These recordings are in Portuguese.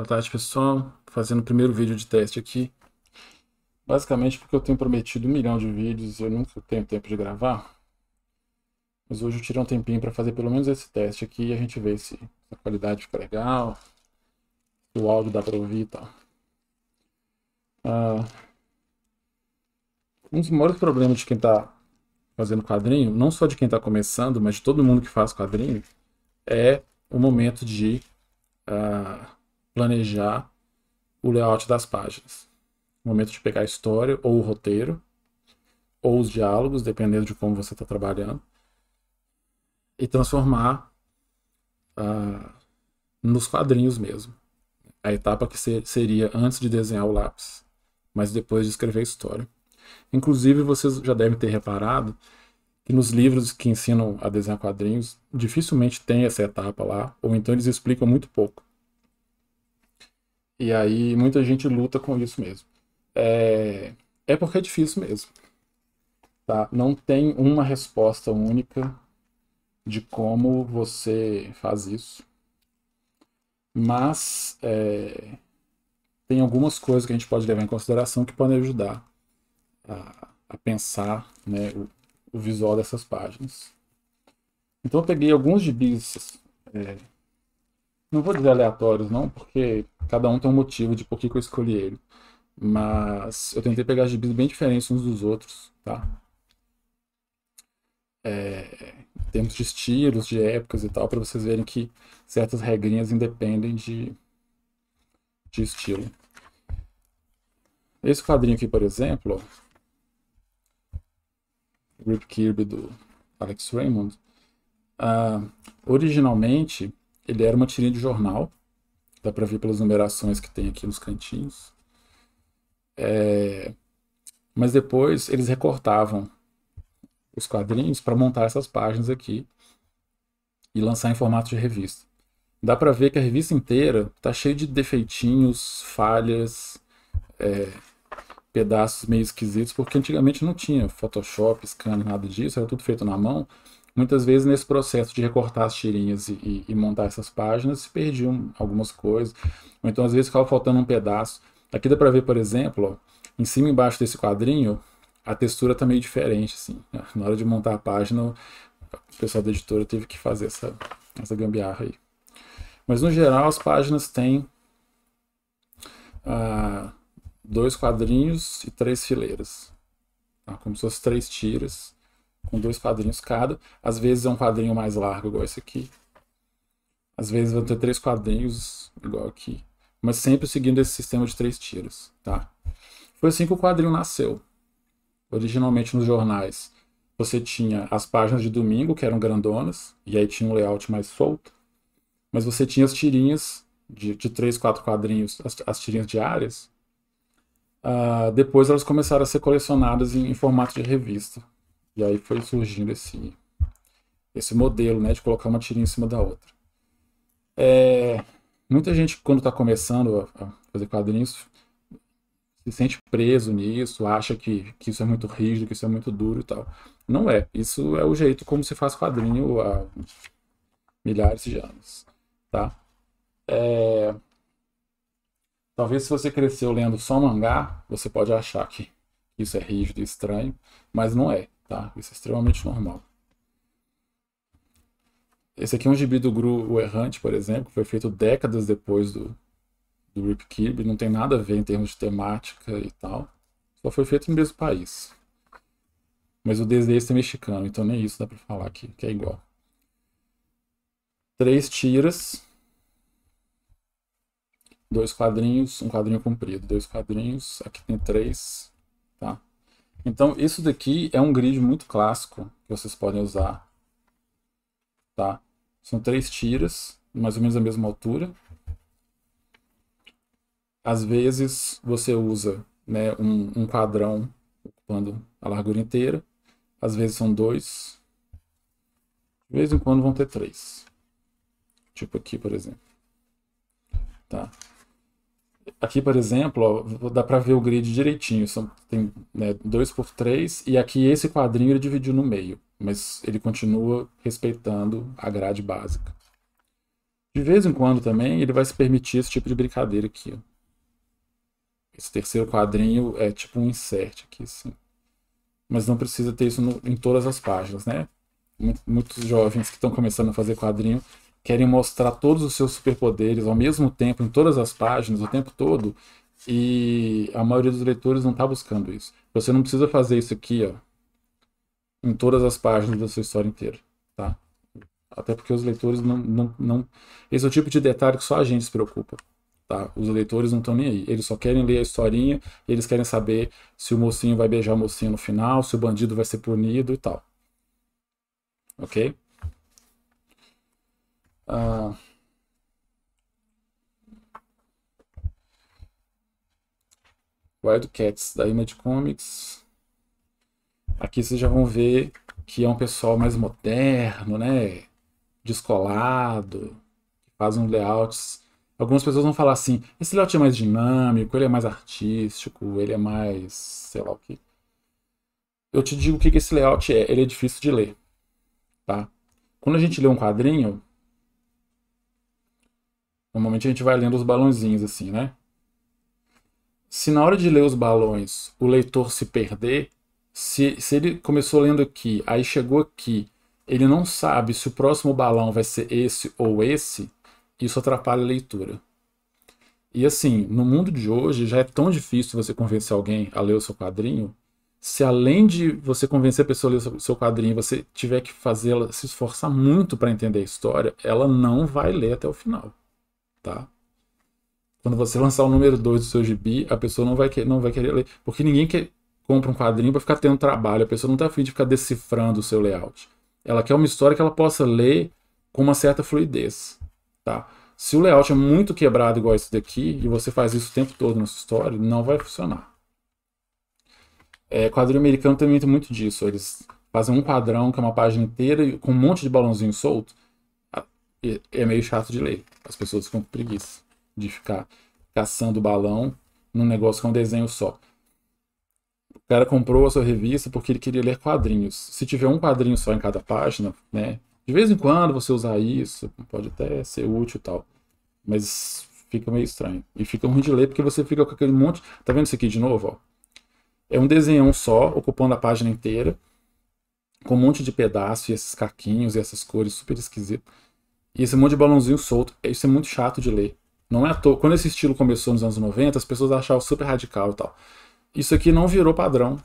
Boa tarde, pessoal. Fazendo o primeiro vídeo de teste aqui. Basicamente porque eu tenho prometido um milhão de vídeos e eu nunca tenho tempo de gravar. Mas hoje eu tirei um tempinho para fazer pelo menos esse teste aqui e a gente vê se a qualidade fica legal, se o áudio dá para ouvir e tal. Ah, um dos maiores problemas de quem está fazendo quadrinho, não só de quem está começando, mas de todo mundo que faz quadrinho, é o momento de... Ah, planejar o layout das páginas. O momento de pegar a história ou o roteiro, ou os diálogos, dependendo de como você está trabalhando, e transformar uh, nos quadrinhos mesmo. A etapa que ser, seria antes de desenhar o lápis, mas depois de escrever a história. Inclusive, vocês já devem ter reparado que nos livros que ensinam a desenhar quadrinhos, dificilmente tem essa etapa lá, ou então eles explicam muito pouco. E aí muita gente luta com isso mesmo. É, é porque é difícil mesmo. Tá? Não tem uma resposta única de como você faz isso. Mas é, tem algumas coisas que a gente pode levar em consideração que podem ajudar a, a pensar né, o, o, visual dessas páginas. Então eu peguei alguns gibis é, não vou dizer aleatórios, não, porque cada um tem um motivo de por que, que eu escolhi ele. Mas eu tentei pegar gibis bem diferentes uns dos outros, tá? É, em termos de estilos, de épocas e tal, para vocês verem que certas regrinhas independem de, de estilo. Esse quadrinho aqui, por exemplo, o Rip Kirby do Alex Raymond, ah, originalmente ele era uma tirinha de jornal. Dá para ver pelas numerações que tem aqui nos cantinhos. É... Mas depois eles recortavam os quadrinhos para montar essas páginas aqui e lançar em formato de revista. Dá para ver que a revista inteira tá cheia de defeitinhos, falhas, é, pedaços meio esquisitos, porque antigamente não tinha Photoshop, scan, nada disso, era tudo feito na mão. Muitas vezes nesse processo de recortar as tirinhas e, e montar essas páginas, se perdiam algumas coisas, ou então às vezes ficava faltando um pedaço. Aqui dá para ver, por exemplo, ó, em cima e embaixo desse quadrinho, a textura está meio diferente, assim. Né? Na hora de montar a página, o pessoal da editora teve que fazer essa, essa gambiarra aí. Mas no geral as páginas têm ah, dois quadrinhos e três fileiras. Tá? Como se fossem três tiras com dois quadrinhos cada. Às vezes é um quadrinho mais largo, igual esse aqui. Às vezes vão ter três quadrinhos, igual aqui. Mas sempre seguindo esse sistema de três tiras, tá? Foi assim que o quadrinho nasceu. Originalmente nos jornais, você tinha as páginas de domingo, que eram grandonas, e aí tinha um layout mais solto. Mas você tinha as tirinhas de, de três, quatro quadrinhos, as, as tirinhas diárias. Uh, depois elas começaram a ser colecionadas em, em formato de revista, e aí foi surgindo esse, esse modelo né, de colocar uma tirinha em cima da outra. É, muita gente, quando está começando a fazer quadrinhos, se sente preso nisso, acha que, que isso é muito rígido, que isso é muito duro e tal. Não é. Isso é o jeito como se faz quadrinho há milhares de anos. Tá? É... Talvez se você cresceu lendo só mangá, você pode achar que isso é rígido e estranho, mas não é. Tá? Isso é extremamente normal. Esse aqui é um gibi do Gru o Errante, por exemplo, que foi feito décadas depois do, do Rip Kirby, não tem nada a ver em termos de temática e tal. Só foi feito no mesmo país. Mas o desenho é mexicano, então nem isso dá para falar aqui, que é igual. Três tiras. Dois quadrinhos, um quadrinho comprido, dois quadrinhos, aqui tem três, tá? Então, isso daqui é um grid muito clássico que vocês podem usar. Tá? São três tiras, mais ou menos a mesma altura. Às vezes, você usa né, um, um padrão ocupando a largura inteira. Às vezes são dois. De vez em quando vão ter três. Tipo aqui, por exemplo. Tá? aqui, por exemplo, ó, dá para ver o grid direitinho. São, tem né, 2 por 3 e aqui esse quadrinho ele dividiu no meio, mas ele continua respeitando a grade básica. De vez em quando também ele vai se permitir esse tipo de brincadeira aqui. Ó. Esse terceiro quadrinho é tipo um insert aqui, sim. Mas não precisa ter isso no, em todas as páginas, né? Muitos jovens que estão começando a fazer quadrinho querem mostrar todos os seus superpoderes ao mesmo tempo, em todas as páginas, o tempo todo, e a maioria dos leitores não está buscando isso. Você não precisa fazer isso aqui, ó, em todas as páginas da sua história inteira, tá? Até porque os leitores não, não, não... Esse é o tipo de detalhe que só a gente se preocupa, tá? Os leitores não estão nem aí. Eles só querem ler a historinha, eles querem saber se o mocinho vai beijar o mocinho no final, se o bandido vai ser punido e tal. Ok? Uh, ah. Wildcats da Image Comics. Aqui vocês já vão ver que é um pessoal mais moderno, né? Descolado, que faz um layouts. Algumas pessoas vão falar assim: esse layout é mais dinâmico, ele é mais artístico, ele é mais. sei lá o que. Eu te digo o que esse layout é: ele é difícil de ler. Tá? Quando a gente lê um quadrinho, Normalmente a gente vai lendo os balãozinhos assim, né? Se na hora de ler os balões o leitor se perder, se, se ele começou lendo aqui, aí chegou aqui, ele não sabe se o próximo balão vai ser esse ou esse, isso atrapalha a leitura. E assim, no mundo de hoje já é tão difícil você convencer alguém a ler o seu quadrinho. Se além de você convencer a pessoa a ler o seu quadrinho, você tiver que fazê-la se esforçar muito para entender a história, ela não vai ler até o final tá? Quando você lançar o número 2 do seu gibi, a pessoa não vai, não vai querer ler, porque ninguém quer, compra um quadrinho para ficar tendo trabalho, a pessoa não está afim de ficar decifrando o seu layout. Ela quer uma história que ela possa ler com uma certa fluidez, tá? Se o layout é muito quebrado igual esse daqui, e você faz isso o tempo todo na sua história, não vai funcionar. É, quadrinho americano também tem muito disso. Eles fazem um quadrão, que é uma página inteira, com um monte de balãozinho solto, é meio chato de ler. As pessoas ficam com preguiça de ficar caçando balão num negócio com é um desenho só. O cara comprou a sua revista porque ele queria ler quadrinhos. Se tiver um quadrinho só em cada página, né? De vez em quando você usar isso, pode até ser útil e tal. Mas fica meio estranho. E fica ruim de ler porque você fica com aquele monte. Tá vendo isso aqui de novo? Ó? É um desenhão só, ocupando a página inteira, com um monte de pedaço e esses caquinhos e essas cores super esquisitas. E esse monte de balãozinho solto, é, isso é muito chato de ler. Não é à toa. Quando esse estilo começou nos anos 90, as pessoas achavam super radical e tal. Isso aqui não virou padrão.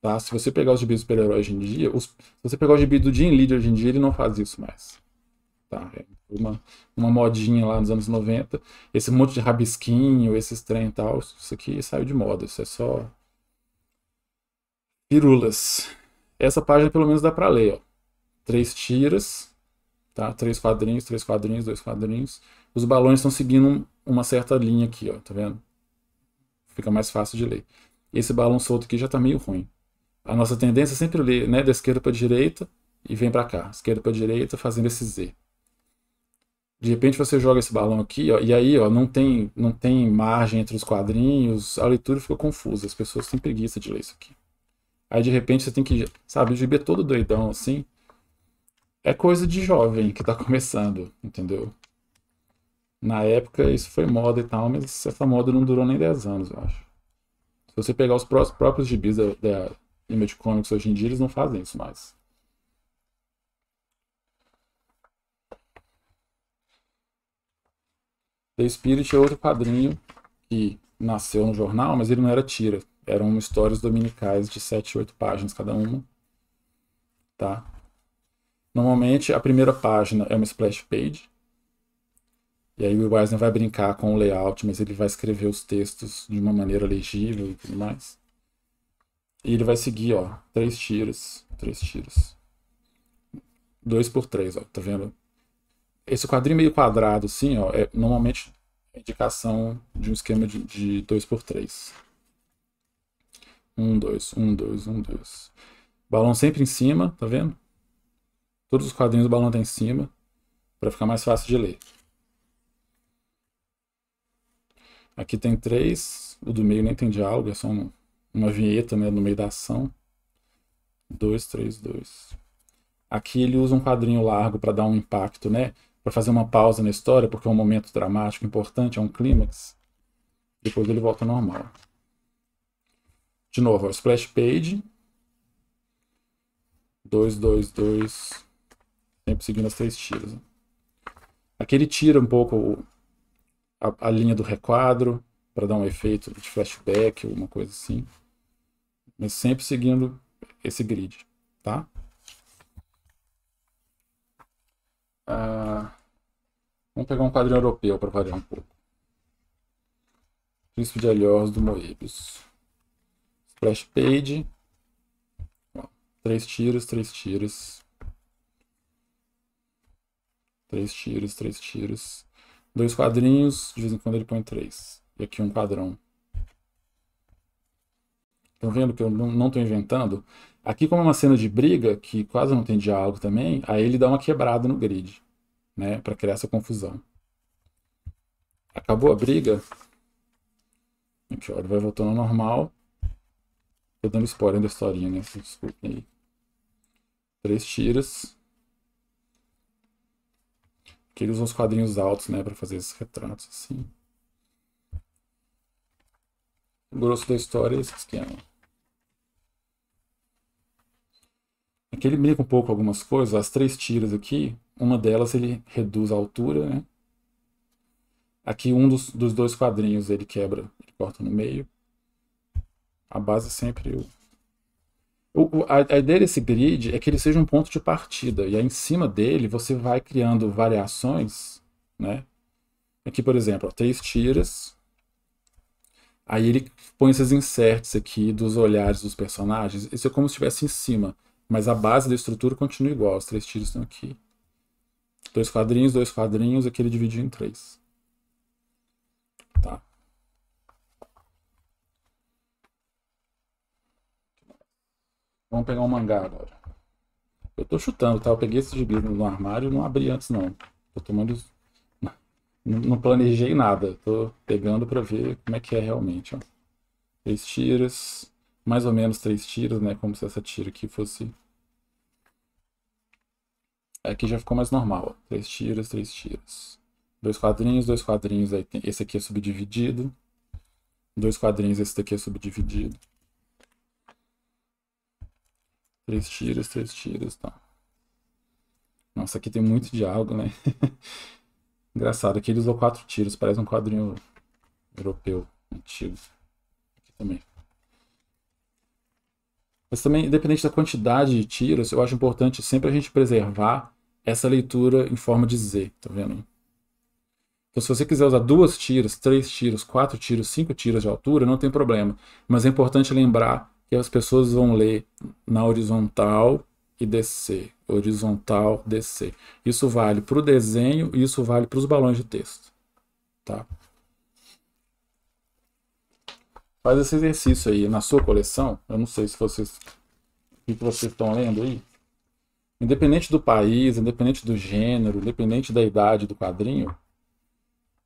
Tá? Se você pegar os gibis do super-herói hoje em dia, os... se você pegar o gibi do Jim Lee hoje em dia, ele não faz isso mais. Tá? É uma, uma modinha lá nos anos 90. Esse monte de rabisquinho, esses trem e tal, isso aqui saiu de moda. Isso é só. Pirulas. Essa página pelo menos dá pra ler, ó. Três tiras Tá? Três quadrinhos, três quadrinhos, dois quadrinhos. Os balões estão seguindo uma certa linha aqui, ó, tá vendo? Fica mais fácil de ler. Esse balão solto aqui já está meio ruim. A nossa tendência é sempre ler né, da esquerda para a direita e vem para cá. Esquerda para direita fazendo esse Z. De repente você joga esse balão aqui, ó, e aí ó, não, tem, não tem margem entre os quadrinhos, a leitura fica confusa, as pessoas têm preguiça de ler isso aqui. Aí de repente você tem que, sabe, o GB é todo doidão assim, é coisa de jovem que está começando, entendeu? Na época isso foi moda e tal, mas essa moda não durou nem 10 anos, eu acho. Se você pegar os próprios gibis da, da Image Comics hoje em dia, eles não fazem isso mais. The Spirit é outro quadrinho que nasceu no jornal, mas ele não era tira. Eram histórias dominicais de 7, 8 páginas cada uma. Tá? Normalmente, a primeira página é uma splash page. E aí o Eisner vai brincar com o layout, mas ele vai escrever os textos de uma maneira legível e tudo mais. E ele vai seguir, ó, três tiras, três tiras. Dois por três, ó, tá vendo? Esse quadrinho meio quadrado, assim, ó, é normalmente é indicação de um esquema de, de dois por três. Um, dois, um, dois, um, dois. Balão sempre em cima, tá vendo? Todos os quadrinhos do balão tá em cima, para ficar mais fácil de ler. Aqui tem três, o do meio nem tem diálogo, é só um, uma vinheta né, no meio da ação. Dois, três, dois. Aqui ele usa um quadrinho largo para dar um impacto, né? Para fazer uma pausa na história, porque é um momento dramático importante, é um clímax. Depois ele volta ao normal. De novo, ó, splash page. dois dois dois Sempre seguindo as três tiras. Né? Aqui ele tira um pouco a, a linha do requadro para dar um efeito de flashback, alguma coisa assim. Mas sempre seguindo esse grid, tá? Ah, vamos pegar um quadrinho europeu para variar um pouco. Príncipe de Aliós do Moebius. Splash page. três tiras, três tiras. Três tiros, três tiros. Dois quadrinhos, de vez em quando ele põe três. E aqui um quadrão. Estão vendo que eu não estou inventando? Aqui, como é uma cena de briga, que quase não tem diálogo também, aí ele dá uma quebrada no grid, né? Para criar essa confusão. Acabou a briga. Aqui, ó, ele vai voltando ao normal. Estou dando spoiler da historinha, né? Desculpem aí. Três tiros que ele usa uns quadrinhos altos, né, para fazer esses retratos assim. O grosso da história é esse esquema. Aqui é ele brinca um pouco algumas coisas, as três tiras aqui, uma delas ele reduz a altura, né? Aqui um dos, dos dois quadrinhos ele quebra, ele corta no meio. A base é sempre o o, a, a, ideia desse grid é que ele seja um ponto de partida, e aí em cima dele você vai criando variações, né? Aqui, por exemplo, ó, três tiras, aí ele põe esses inserts aqui dos olhares dos personagens, isso é como se estivesse em cima, mas a base da estrutura continua igual, os três tiras estão aqui. Dois quadrinhos, dois quadrinhos, aqui ele divide em três. Tá. Vamos pegar um mangá agora. Eu tô chutando, tá? Eu peguei esse gibi no armário não abri antes, não. Tô tomando. Não, não planejei nada. Tô pegando pra ver como é que é realmente, ó. Três tiras. Mais ou menos três tiras, né? Como se essa tira aqui fosse. Aqui é já ficou mais normal, ó. Três tiras, três tiras. Dois quadrinhos, dois quadrinhos. Aí tem... Esse aqui é subdividido. Dois quadrinhos, esse daqui é subdividido. Três tiros, três tiros, tá. Nossa, aqui tem muito diálogo, né? Engraçado, aqui ele usou quatro tiros, parece um quadrinho europeu, antigo. Aqui também. Mas também, independente da quantidade de tiros, eu acho importante sempre a gente preservar essa leitura em forma de Z, tá vendo? Então, se você quiser usar duas tiros, três tiros, quatro tiros, cinco tiros de altura, não tem problema. Mas é importante lembrar que as pessoas vão ler na horizontal e descer, horizontal, descer. Isso vale para o desenho e isso vale para os balões de texto, tá? Faz esse exercício aí na sua coleção. Eu não sei se vocês o que vocês estão lendo aí. Independente do país, independente do gênero, independente da idade do quadrinho,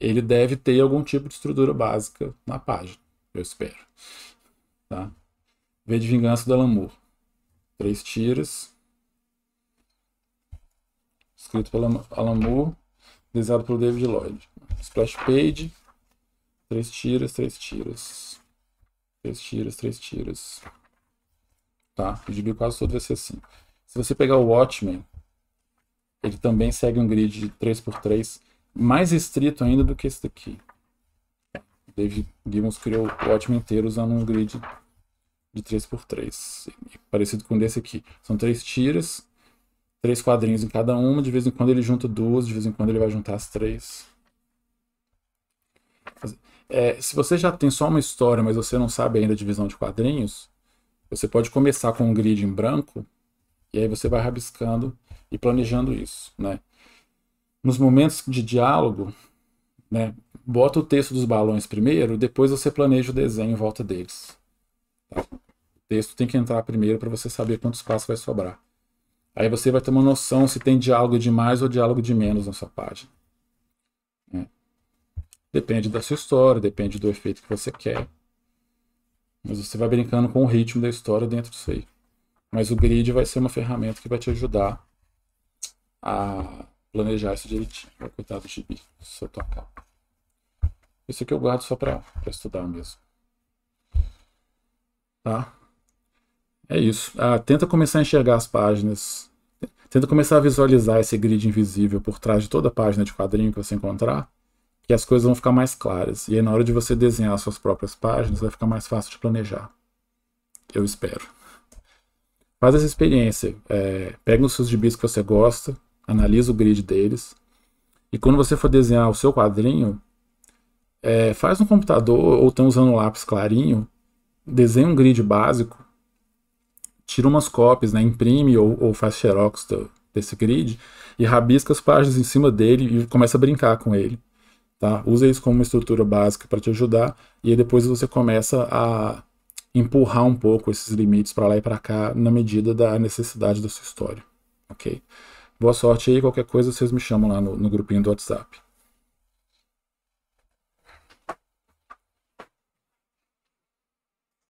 ele deve ter algum tipo de estrutura básica na página, eu espero. Tá? V de Vingança do Alamur. Três tiras. Escrito pelo Alamur, desenhado pelo David Lloyd. Splash page. Três tiras, três tiras. Três tiras, três tiras. Tá, o gibi quase todo vai ser assim. Se você pegar o Watchmen, ele também segue um grid de 3x3, mais restrito ainda do que esse daqui. David Gibbons criou o Watchmen inteiro usando um grid de 3x3, parecido com desse aqui. São três tiras, três quadrinhos em cada uma, de vez em quando ele junta duas, de vez em quando ele vai juntar as três. É, se você já tem só uma história, mas você não sabe ainda a divisão de quadrinhos, você pode começar com um grid em branco, e aí você vai rabiscando e planejando isso, né? Nos momentos de diálogo, né, bota o texto dos balões primeiro, depois você planeja o desenho em volta deles texto tem que entrar primeiro para você saber quanto espaço vai sobrar. Aí você vai ter uma noção se tem diálogo de mais ou diálogo de menos na sua página. É. Depende da sua história, depende do efeito que você quer. Mas você vai brincando com o ritmo da história dentro disso aí. Mas o grid vai ser uma ferramenta que vai te ajudar a planejar isso direitinho. Coitado do gibi, se eu capa. Isso aqui eu guardo só para estudar mesmo. Tá? É isso. Ah, tenta começar a enxergar as páginas. Tenta começar a visualizar esse grid invisível por trás de toda a página de quadrinho que você encontrar, que as coisas vão ficar mais claras. E aí, na hora de você desenhar suas próprias páginas, vai ficar mais fácil de planejar. Eu espero. Faz essa experiência. É, pega os seus gibis que você gosta, analisa o grid deles, e quando você for desenhar o seu quadrinho, é, faz no computador ou está usando um lápis clarinho, desenha um grid básico tira umas cópias, né, imprime ou, ou faz xerox do, desse grid e rabisca as páginas em cima dele e começa a brincar com ele. Tá? Usa isso como uma estrutura básica para te ajudar e aí depois você começa a empurrar um pouco esses limites para lá e para cá na medida da necessidade da sua história, ok? Boa sorte aí, qualquer coisa vocês me chamam lá no, no grupinho do WhatsApp.